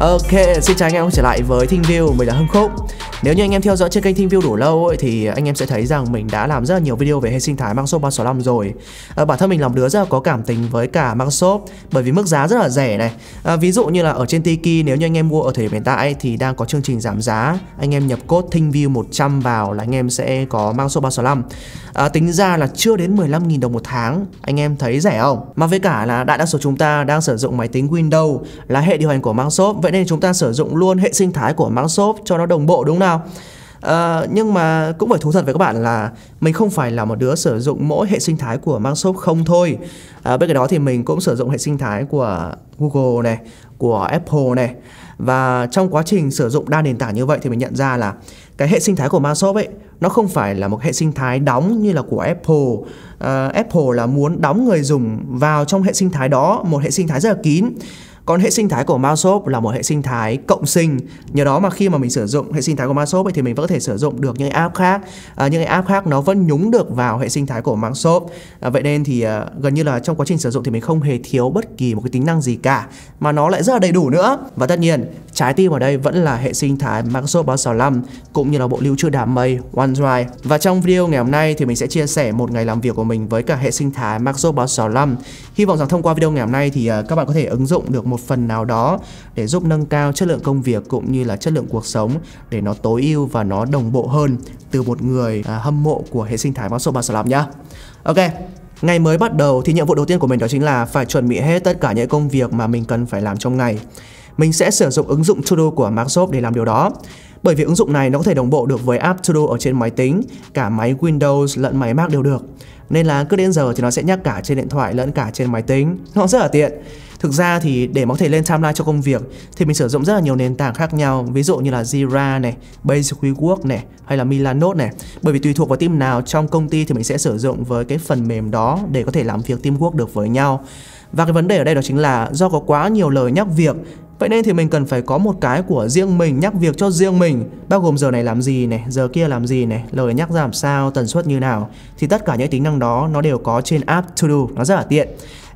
Ok, xin chào anh em quay trở lại với Thinh View, mình là Hưng Khúc nếu như anh em theo dõi trên kênh View đủ lâu ấy, thì anh em sẽ thấy rằng mình đã làm rất là nhiều video về hệ sinh thái Microsoft 365 rồi. À, bản thân mình làm đứa rất là có cảm tình với cả Microsoft bởi vì mức giá rất là rẻ này. À, ví dụ như là ở trên Tiki nếu như anh em mua ở thời điểm hiện tại thì đang có chương trình giảm giá. Anh em nhập code TeamView 100 vào là anh em sẽ có Microsoft 365. À, tính ra là chưa đến 15.000 đồng một tháng. Anh em thấy rẻ không? Mà với cả là đại đa số chúng ta đang sử dụng máy tính Windows là hệ điều hành của Microsoft. Vậy nên chúng ta sử dụng luôn hệ sinh thái của Microsoft cho nó đồng bộ đúng không nào? nào à, ờ, nhưng mà cũng phải thú thật với các bạn là mình không phải là một đứa sử dụng mỗi hệ sinh thái của Microsoft không thôi à, bên cạnh đó thì mình cũng sử dụng hệ sinh thái của Google này của Apple này và trong quá trình sử dụng đa nền tảng như vậy thì mình nhận ra là cái hệ sinh thái của Microsoft ấy nó không phải là một hệ sinh thái đóng như là của Apple. Uh, Apple là muốn đóng người dùng vào trong hệ sinh thái đó, một hệ sinh thái rất là kín. Còn hệ sinh thái của Microsoft là một hệ sinh thái cộng sinh. Nhờ đó mà khi mà mình sử dụng hệ sinh thái của Microsoft ấy, thì mình vẫn có thể sử dụng được những app khác. À, những app khác nó vẫn nhúng được vào hệ sinh thái của Microsoft. À, vậy nên thì à, gần như là trong quá trình sử dụng thì mình không hề thiếu bất kỳ một cái tính năng gì cả mà nó lại rất là đầy đủ nữa. Và tất nhiên Trái tim ở đây vẫn là hệ sinh thái Microsoft 365 cũng như là bộ lưu trữ đám mây OneDrive. Và trong video ngày hôm nay thì mình sẽ chia sẻ một ngày làm việc của mình với cả hệ sinh thái Microsoft 365. Hy vọng rằng thông qua video ngày hôm nay thì à, các bạn có thể ứng dụng được một phần nào đó để giúp nâng cao chất lượng công việc cũng như là chất lượng cuộc sống để nó tối ưu và nó đồng bộ hơn từ một người à, hâm mộ của hệ sinh thái Microsoft 365 nhá. Ok, Ngày mới bắt đầu thì nhiệm vụ đầu tiên của mình đó chính là phải chuẩn bị hết tất cả những công việc mà mình cần phải làm trong ngày. Mình sẽ sử dụng ứng dụng todo của Microsoft để làm điều đó. Bởi vì ứng dụng này nó có thể đồng bộ được với app todo ở trên máy tính, cả máy Windows lẫn máy Mac đều được. Nên là cứ đến giờ thì nó sẽ nhắc cả trên điện thoại lẫn cả trên máy tính. Nó rất là tiện. Thực ra thì để mà có thể lên timeline cho công việc thì mình sử dụng rất là nhiều nền tảng khác nhau, ví dụ như là Jira này, Basework này hay là Milanote này. Bởi vì tùy thuộc vào team nào trong công ty thì mình sẽ sử dụng với cái phần mềm đó để có thể làm việc teamwork được với nhau. Và cái vấn đề ở đây đó chính là do có quá nhiều lời nhắc việc Vậy nên thì mình cần phải có một cái của riêng mình nhắc việc cho riêng mình Bao gồm giờ này làm gì này, giờ kia làm gì này, lời nhắc ra làm sao, tần suất như nào Thì tất cả những tính năng đó nó đều có trên app To Do, nó rất là tiện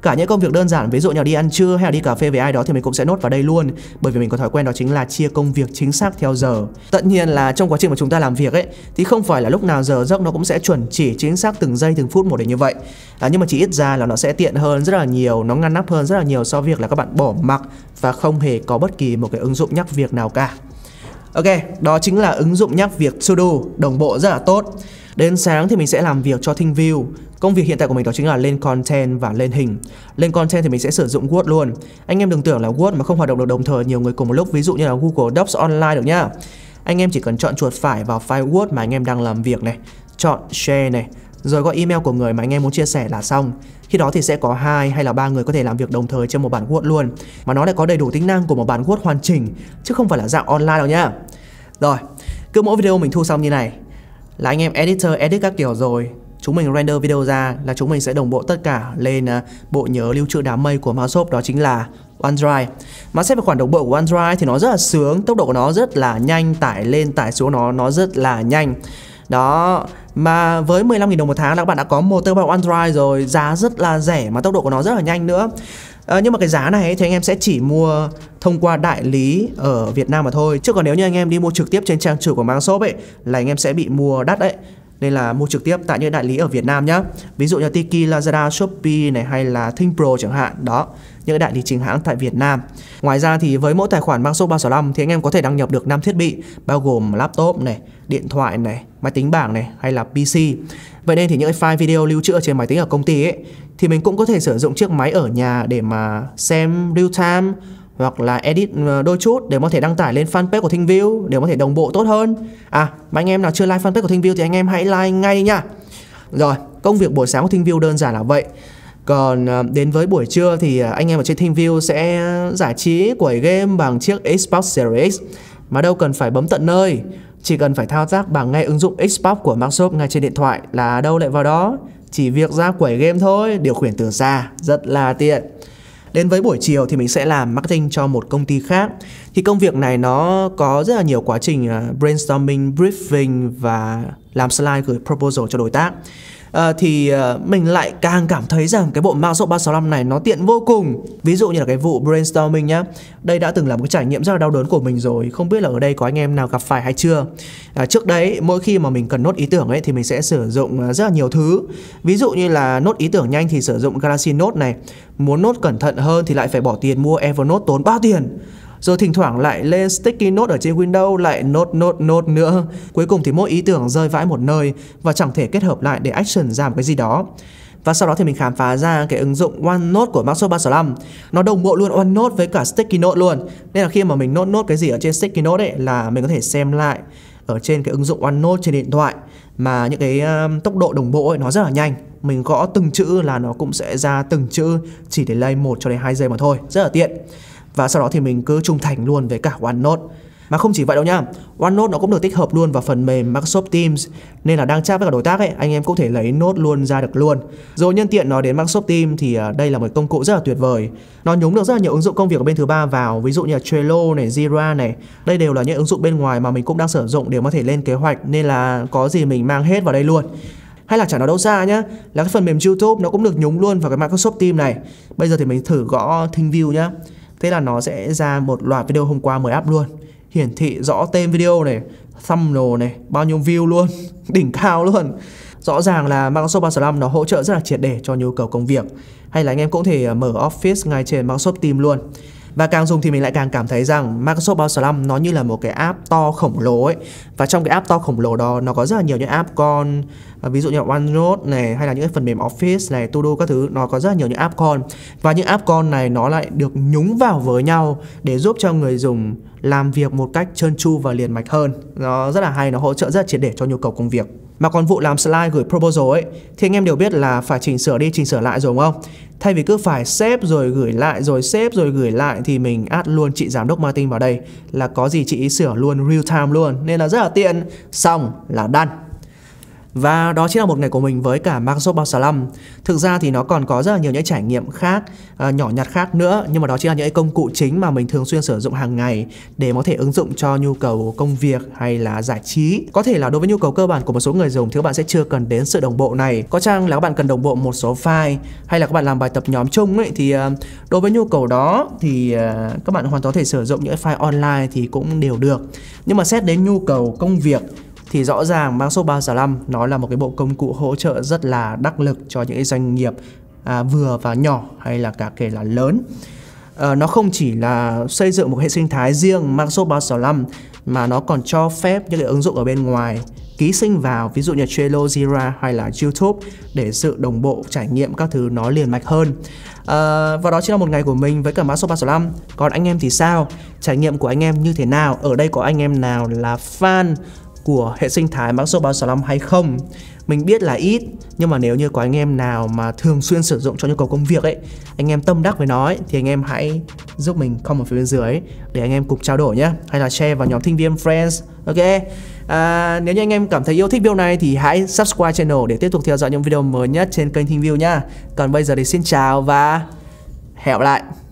cả những công việc đơn giản ví dụ như đi ăn trưa hay là đi cà phê với ai đó thì mình cũng sẽ nốt vào đây luôn bởi vì mình có thói quen đó chính là chia công việc chính xác theo giờ tất nhiên là trong quá trình mà chúng ta làm việc ấy thì không phải là lúc nào giờ giấc nó cũng sẽ chuẩn chỉ chính xác từng giây từng phút một để như vậy à, nhưng mà chỉ ít ra là nó sẽ tiện hơn rất là nhiều nó ngăn nắp hơn rất là nhiều so với việc là các bạn bỏ mặc và không hề có bất kỳ một cái ứng dụng nhắc việc nào cả ok đó chính là ứng dụng nhắc việc to do đồng bộ rất là tốt Đến sáng thì mình sẽ làm việc cho ThinkView Công việc hiện tại của mình đó chính là lên content và lên hình Lên content thì mình sẽ sử dụng Word luôn Anh em đừng tưởng là Word mà không hoạt động được đồng thời nhiều người cùng một lúc Ví dụ như là Google Docs Online được nhá Anh em chỉ cần chọn chuột phải vào file Word mà anh em đang làm việc này Chọn share này rồi gọi email của người mà anh em muốn chia sẻ là xong. Khi đó thì sẽ có hai hay là ba người có thể làm việc đồng thời trên một bản Word luôn. Mà nó lại có đầy đủ tính năng của một bản Word hoàn chỉnh chứ không phải là dạng online đâu nhá. Rồi, cứ mỗi video mình thu xong như này là anh em editor edit các kiểu rồi chúng mình render video ra là chúng mình sẽ đồng bộ tất cả lên à, bộ nhớ lưu trữ đám mây của Microsoft đó chính là OneDrive. Mà xét về khoản đồng bộ của OneDrive thì nó rất là sướng, tốc độ của nó rất là nhanh, tải lên tải xuống nó nó rất là nhanh. Đó, mà với 15.000 đồng một tháng là các bạn đã có một terabyte OneDrive rồi, giá rất là rẻ mà tốc độ của nó rất là nhanh nữa. À, nhưng mà cái giá này thì anh em sẽ chỉ mua thông qua đại lý ở Việt Nam mà thôi Chứ còn nếu như anh em đi mua trực tiếp trên trang chủ của Microsoft ấy Là anh em sẽ bị mua đắt đấy nên là mua trực tiếp tại những đại lý ở Việt Nam nhé. Ví dụ như Tiki, Lazada, Shopee này hay là ThinkPro chẳng hạn. Đó, những đại lý chính hãng tại Việt Nam. Ngoài ra thì với mỗi tài khoản mang số 365 thì anh em có thể đăng nhập được 5 thiết bị bao gồm laptop này, điện thoại này, máy tính bảng này hay là PC. Vậy nên thì những file video lưu trữ trên máy tính ở công ty ấy thì mình cũng có thể sử dụng chiếc máy ở nhà để mà xem real time hoặc là edit ờ, đôi chút để có thể đăng tải lên fanpage của Thinh View để có thể đồng bộ tốt hơn. À, mà anh em nào chưa like fanpage của Thinh View thì anh em hãy like ngay nha. Rồi, công việc buổi sáng của Thinh View đơn giản là vậy. Còn ờ, đến với buổi trưa thì ờ, anh em ở trên Thinh View sẽ giải trí quẩy game bằng chiếc Xbox Series X mà đâu cần phải bấm tận nơi. Chỉ cần phải thao tác bằng ngay ứng dụng Xbox của Microsoft ngay trên điện thoại là đâu lại vào đó. Chỉ việc ra quẩy game thôi, điều khiển từ xa, rất là tiện. Đến với buổi chiều thì mình sẽ làm marketing cho một công ty khác. Thì công việc này nó có rất là nhiều quá trình à, brainstorming, briefing và làm slide gửi proposal cho đối tác. Ờ, thì à, mình lại càng cảm thấy rằng cái bộ mouse số 365 này nó tiện vô cùng ví dụ như là cái vụ brainstorming nhá đây đã từng là một cái trải nghiệm rất là đau đớn của mình rồi không biết là ở đây có anh em nào gặp phải hay chưa à, trước đấy mỗi khi mà mình cần nốt ý tưởng ấy thì mình sẽ sử dụng rất là nhiều thứ ví dụ như là nốt ý tưởng nhanh thì sử dụng Galaxy Note này muốn nốt cẩn thận hơn thì lại phải bỏ tiền mua Evernote tốn bao tiền rồi thỉnh thoảng lại lên sticky note ở trên Windows lại note note note nữa. Cuối cùng thì mỗi ý tưởng rơi vãi một nơi và chẳng thể kết hợp lại để action ra một cái gì đó. Và sau đó thì mình khám phá ra cái ứng dụng OneNote của Microsoft 365 Nó đồng bộ luôn OneNote với cả Sticky Note luôn Nên là khi mà mình nốt nốt cái gì ở trên Sticky Note ấy là mình có thể xem lại ở trên cái ứng dụng OneNote trên điện thoại mà những cái um, tốc độ đồng bộ ấy nó rất là nhanh mình gõ từng chữ là nó cũng sẽ ra từng chữ chỉ để lay 1 cho đến 2 giây mà thôi rất là tiện và sau đó thì mình cứ trung thành luôn với cả OneNote mà không chỉ vậy đâu nha OneNote nó cũng được tích hợp luôn vào phần mềm Microsoft Teams Nên là đang chat với cả đối tác ấy Anh em có thể lấy nốt luôn ra được luôn Rồi nhân tiện nói đến Microsoft Teams Thì à, đây là một công cụ rất là tuyệt vời Nó nhúng được rất là nhiều ứng dụng công việc ở bên thứ ba vào Ví dụ như là Trello này, Jira này Đây đều là những ứng dụng bên ngoài mà mình cũng đang sử dụng Để có thể lên kế hoạch Nên là có gì mình mang hết vào đây luôn hay là chẳng nói đâu xa nhá là cái phần mềm YouTube nó cũng được nhúng luôn vào cái Microsoft Teams này bây giờ thì mình thử gõ ThinkView nhá Thế là nó sẽ ra một loạt video hôm qua mới up luôn Hiển thị rõ tên video này Thumbnail này Bao nhiêu view luôn Đỉnh cao luôn Rõ ràng là Microsoft 365 nó hỗ trợ rất là triệt để cho nhu cầu công việc Hay là anh em cũng thể ờ, mở Office ngay trên Microsoft Teams luôn và càng dùng thì mình lại càng cảm thấy rằng Microsoft Bowser nó như là một cái app to khổng lồ ấy và trong cái app to khổng lồ đó nó có rất là nhiều những app con à, ví dụ như là OneNote này hay là những cái phần mềm Office này, Todo các thứ nó có rất là nhiều những app con và những app con này nó lại được nhúng vào với nhau để giúp cho người dùng làm việc một cách trơn tru và liền mạch hơn nó rất là hay nó hỗ trợ rất là triệt để cho nhu cầu công việc mà còn vụ làm slide gửi proposal ấy thì anh em đều biết là phải chỉnh sửa đi chỉnh sửa lại rồi đúng không Thay vì cứ phải xếp rồi gửi lại rồi xếp rồi gửi lại thì mình add luôn chị giám đốc marketing vào đây là có gì chị ý sửa luôn real time luôn nên là rất là tiện. Xong là đăng. Và đó chính là một ngày của mình với cả Microsoft 365 Thực ra thì nó còn có rất là nhiều những trải nghiệm khác, ờ, nhỏ nhặt khác nữa Nhưng mà đó chính là những công cụ chính mà mình thường xuyên sử dụng hàng ngày Để có thể ứng dụng cho nhu cầu công việc hay là giải trí Có thể là đối với nhu cầu cơ bản của một số người dùng thì các bạn sẽ chưa cần đến sự đồng bộ này Có chăng là các bạn cần đồng bộ một số file Hay là các bạn làm bài tập nhóm chung ấy Thì ờ, đối với nhu cầu đó thì ờ, các bạn hoàn toàn có thể sử dụng những file online thì cũng đều được Nhưng mà xét đến nhu cầu công việc thì rõ ràng mã số 365 nó là một cái bộ công cụ hỗ trợ rất là đắc lực cho những doanh nghiệp à, vừa và nhỏ hay là cả kể là lớn. À, nó không chỉ là xây dựng một hệ sinh thái riêng mã số 365 mà nó còn cho phép những cái ứng dụng ở bên ngoài ký sinh vào ví dụ như Trello, Jira hay là YouTube để sự đồng bộ trải nghiệm các thứ nó liền mạch hơn à, và đó chính là một ngày của mình với cả mã số 365 còn anh em thì sao trải nghiệm của anh em như thế nào ở đây có anh em nào là fan của hệ sinh thái mã số 365 hay không mình biết là ít nhưng mà nếu như có anh em nào mà thường xuyên sử dụng cho nhu cầu công việc ấy anh em tâm đắc với nó ấy, thì anh em hãy giúp mình comment phía bên dưới để anh em cùng trao đổi nhé hay là share vào nhóm thinh viên friends ok à, nếu như anh em cảm thấy yêu thích video này thì hãy subscribe channel để tiếp tục theo dõi những video mới nhất trên kênh thinh view nhá còn bây giờ thì xin chào và hẹn gặp lại